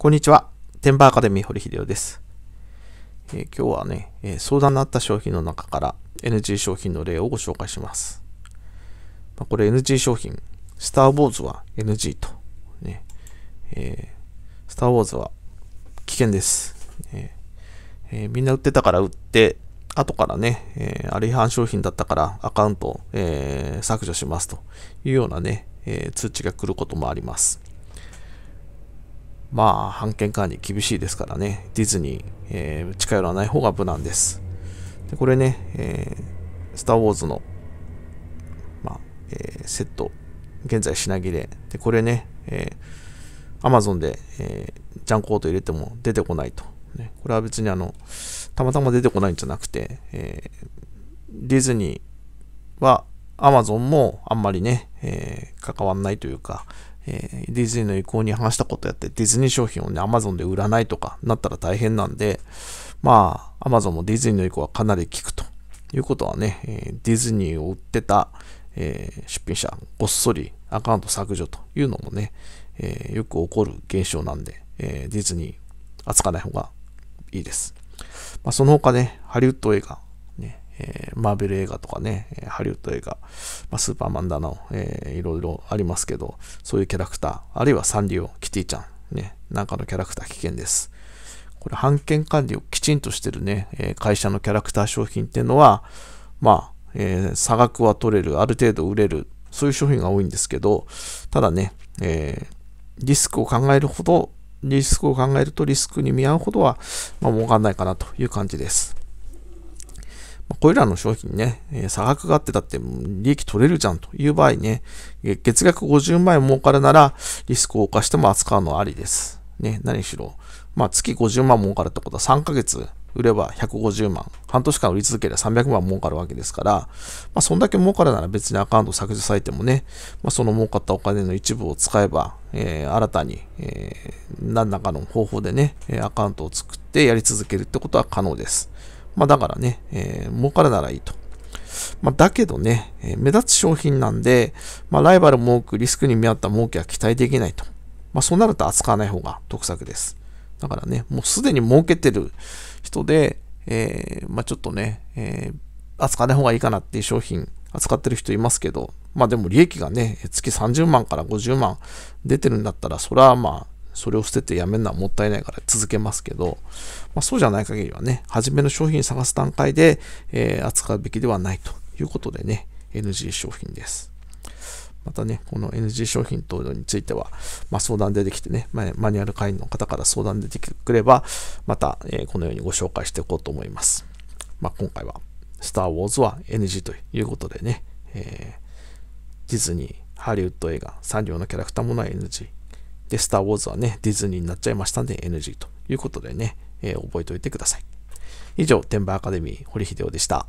こんにちは。テンバーアカデミー堀秀夫です。えー、今日はね、えー、相談のあった商品の中から NG 商品の例をご紹介します。まあ、これ NG 商品、スター・ウォーズは NG と。ねえー、スター・ウォーズは危険です。ええみんな売ってたから売って、後からね、えあれ違反商品だったからアカウントえ削除しますというようなね、え通知が来ることもあります。まあ、版権管理厳しいですからね、ディズニー、えー、近寄らない方が無難です。でこれね、えー、スター・ウォーズの、まあえー、セット、現在品切れ。で、これね、えー、Amazon で、えー、ジャンコート入れても出てこないと。ね、これは別にあの、たまたま出てこないんじゃなくて、えー、ディズニーは、Amazon もあんまりね、えー、関わんないというか、えー、ディズニーの意向に話したことやって、ディズニー商品をね、Amazon で売らないとかなったら大変なんで、まあ、Amazon もディズニーの意向はかなり効くということはね、えディズニーを売ってた、えー、出品者、ごっそりアカウント削除というのもね、えよく起こる現象なんで、えディズニー扱わない方がいいです。まあ、その他ね、ハリウッド映画、えー、マーベル映画とかね、ハリウッド映画、まあ、スーパーマンだの、えー、いろいろありますけど、そういうキャラクター、あるいはサンリオ、キティちゃん、ね、なんかのキャラクター危険です。これ、版権管理をきちんとしてるね、えー、会社のキャラクター商品っていうのは、まあ、えー、差額は取れる、ある程度売れる、そういう商品が多いんですけど、ただね、えー、リスクを考えるほど、リスクを考えるとリスクに見合うほどは、まあ、儲かんないかなという感じです。これらの商品ね、差額があってだって利益取れるじゃんという場合ね、月額50万円儲かるならリスクを犯しても扱うのはありです。ね、何しろ、まあ、月50万儲かるってことは3ヶ月売れば150万、半年間売り続ければ300万儲かるわけですから、まあ、そんだけ儲かるなら別にアカウント削除されてもね、まあ、その儲かったお金の一部を使えば、えー、新たに、えー、何らかの方法でね、アカウントを作ってやり続けるってことは可能です。まあだからね、えー、儲かるならいいと。まあ、だけどね、えー、目立つ商品なんで、まあ、ライバルも多くリスクに見合った儲けは期待できないと。まあ、そうなると扱わない方が得策です。だからね、もうすでに儲けてる人で、えー、まあ、ちょっとね、えー、扱わない方がいいかなっていう商品扱ってる人いますけど、まあでも利益がね、月30万から50万出てるんだったら、それはまあそれを捨ててやめるのはもったいないから続けますけど、まあ、そうじゃない限りはね、初めの商品探す段階で、えー、扱うべきではないということでね、NG 商品です。またね、この NG 商品等については、まあ、相談出てきてね、マニュアル会員の方から相談出てくれば、また、えー、このようにご紹介していこうと思います。まあ、今回は、スター・ウォーズは NG ということでね、えー、ディズニー、ハリウッド映画、3両のキャラクターものは NG、で、スター・ウォーズはね、ディズニーになっちゃいましたんで NG ということでね、えー、覚えておいてください。以上、天馬アカデミー、堀秀夫でした。